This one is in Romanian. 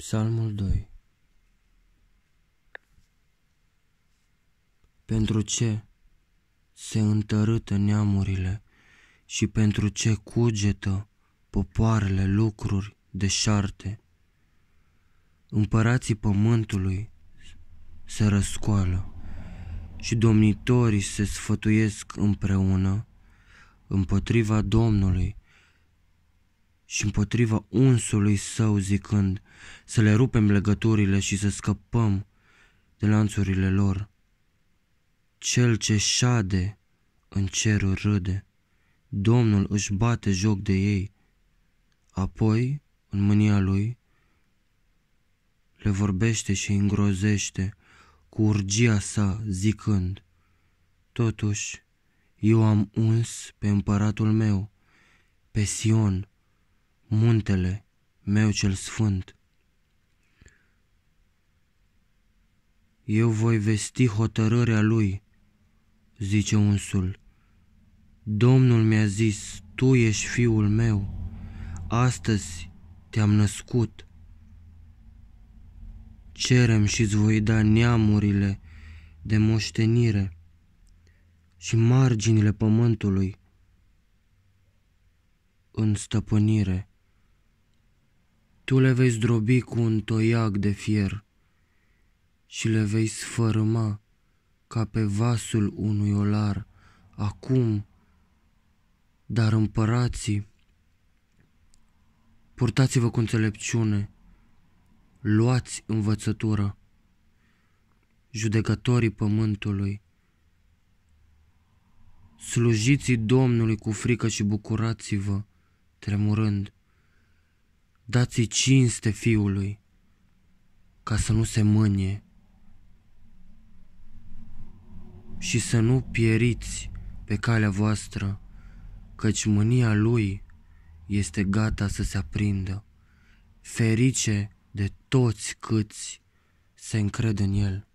Psalmul 2 Pentru ce se întărâtă neamurile și pentru ce cugetă popoarele lucruri deșarte? Împărații pământului se răscoală și domnitorii se sfătuiesc împreună împotriva Domnului și împotriva unsului său zicând să le rupem legăturile și să scăpăm de lanțurile lor. Cel ce șade în cerul râde, Domnul își bate joc de ei, apoi, în mânia lui, le vorbește și îngrozește cu urgia sa zicând, Totuși, eu am uns pe împăratul meu, pe Sion, muntele meu cel sfânt. Eu voi vesti hotărârea lui, zice unsul. Domnul mi-a zis, tu ești fiul meu, astăzi te-am născut. Cerem și îți voi da neamurile de moștenire și marginile pământului în stăpânire. Tu le vei zdrobi cu un toiac de fier și le vei sfărâma ca pe vasul unui olar, acum, dar împărații, purtați-vă cu înțelepciune, luați învățătura, judecătorii pământului, slujiți Domnului cu frică și bucurați-vă, tremurând, Dați-i cinste fiului, ca să nu se mânie și să nu pieriți pe calea voastră, căci mânia lui este gata să se aprindă, ferice de toți câți se încred în el.